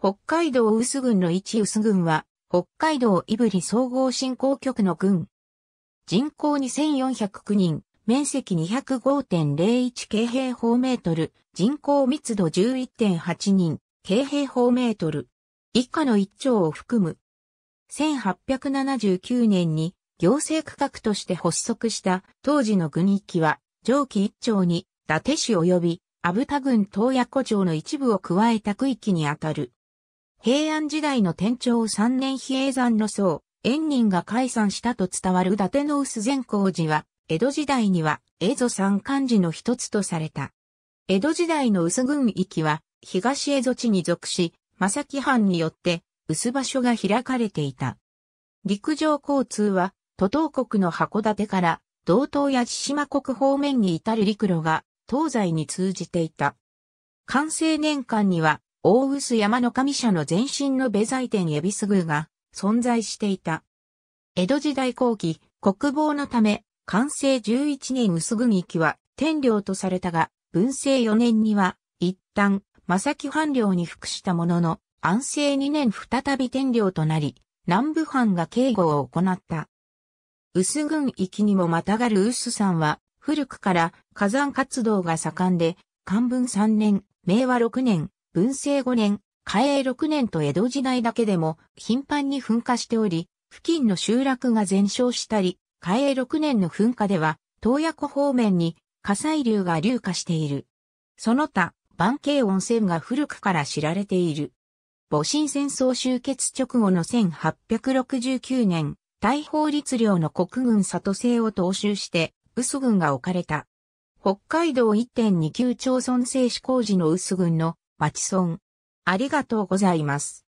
北海道臼郡の一臼郡は、北海道胆振総合振興局の郡。人口2409人、面積205.01京平方メートル、人口密度11.8人、京平方メートル。以下の一丁を含む。1879年に行政区画として発足した当時の郡域は、上記一丁に伊達市及び、阿武田郡東野古町の一部を加えた区域にあたる。平安時代の天長三年比叡山の僧、円人が解散したと伝わる伊達の薄善光寺は、江戸時代には、江戸三漢寺の一つとされた。江戸時代の薄郡域は、東江戸地に属し、正木藩によって、薄場所が開かれていた。陸上交通は、都東国の函館から、道東や千島国方面に至る陸路が、東西に通じていた。完成年間には、大臼山の神社の前身の米財天恵比寿宮が存在していた。江戸時代後期、国防のため、完成11年薄国域は天領とされたが、文政4年には、一旦、正木藩領に服したものの、安政2年再び天領となり、南部藩が警護を行った。薄軍域にもまたがる薄山は、古くから火山活動が盛んで、漢文3年、明和6年、文政5年、嘉永6年と江戸時代だけでも頻繁に噴火しており、付近の集落が全焼したり、嘉永6年の噴火では、東爺湖方面に火砕流が流下している。その他、万景温泉が古くから知られている。戊辰戦争終結直後の1869年、大法律令の国軍里制を踏襲して、嘘軍が置かれた。北海道1.29町村制施工時の薄軍のマチソン。ありがとうございます。